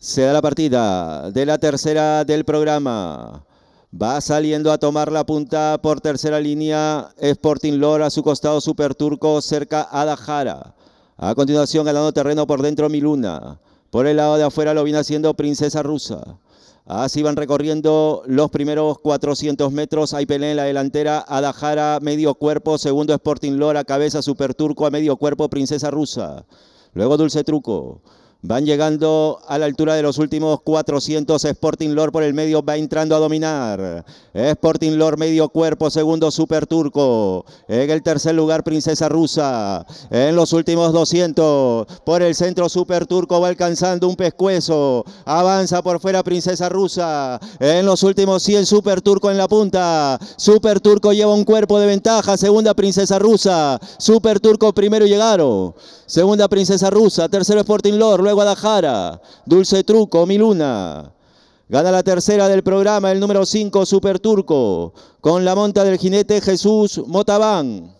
Se da la partida de la tercera del programa. Va saliendo a tomar la punta por tercera línea Sporting Lora, a su costado Super Turco, cerca a Dajara. A continuación ganando terreno por dentro Miluna. Por el lado de afuera lo viene haciendo Princesa Rusa. Así van recorriendo los primeros 400 metros. Hay pelea en la delantera. Adajara, medio cuerpo. Segundo Sporting Lora, cabeza Super Turco a medio cuerpo. Princesa Rusa. Luego Dulce Truco. Van llegando a la altura de los últimos 400. Sporting Lord por el medio va entrando a dominar. Sporting Lord medio cuerpo. Segundo Super Turco. En el tercer lugar Princesa Rusa. En los últimos 200. Por el centro Super Turco va alcanzando un pescuezo. Avanza por fuera Princesa Rusa. En los últimos 100 Super Turco en la punta. Super Turco lleva un cuerpo de ventaja. Segunda Princesa Rusa. Super Turco primero llegaron. Segunda Princesa Rusa. Tercero Sporting Lord de Guadalajara. Dulce Truco, mi luna. Gana la tercera del programa, el número 5, Super Turco, con la monta del jinete Jesús Motaván.